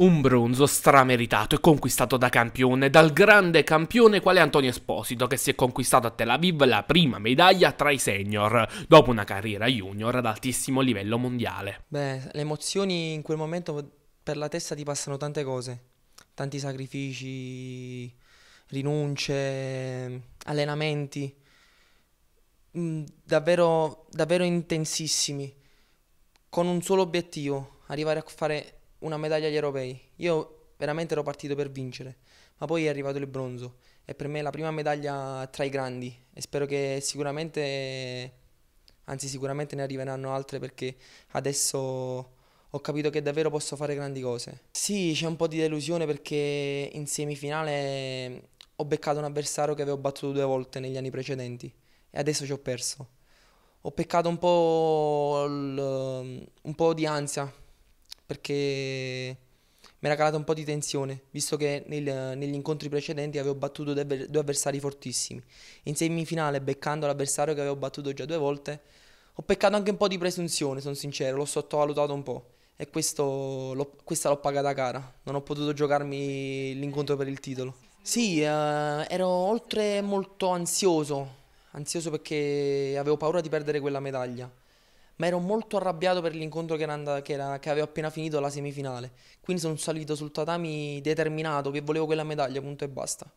un bronzo strameritato e conquistato da campione, dal grande campione quale Antonio Esposito, che si è conquistato a Tel Aviv la prima medaglia tra i senior, dopo una carriera junior ad altissimo livello mondiale. Beh, le emozioni in quel momento per la testa ti passano tante cose, tanti sacrifici, rinunce, allenamenti, mm, davvero, davvero intensissimi, con un solo obiettivo, arrivare a fare una medaglia agli europei. Io veramente ero partito per vincere, ma poi è arrivato il bronzo È per me la prima medaglia tra i grandi e spero che sicuramente, anzi sicuramente ne arriveranno altre perché adesso ho capito che davvero posso fare grandi cose. Sì, c'è un po' di delusione perché in semifinale ho beccato un avversario che avevo battuto due volte negli anni precedenti e adesso ci ho perso. Ho peccato un po', un po di ansia perché mi era calata un po' di tensione, visto che nel, negli incontri precedenti avevo battuto due, due avversari fortissimi. In semifinale, beccando l'avversario che avevo battuto già due volte, ho peccato anche un po' di presunzione, sono sincero, l'ho sottovalutato un po'. E questo, l'ho, questa l'ho pagata cara, non ho potuto giocarmi l'incontro per il titolo. Sì, eh, ero oltre molto ansioso, ansioso perché avevo paura di perdere quella medaglia ma ero molto arrabbiato per l'incontro che, and- che, era- che avevo appena finito la semifinale. Quindi sono salito sul tatami determinato che volevo quella medaglia, punto e basta.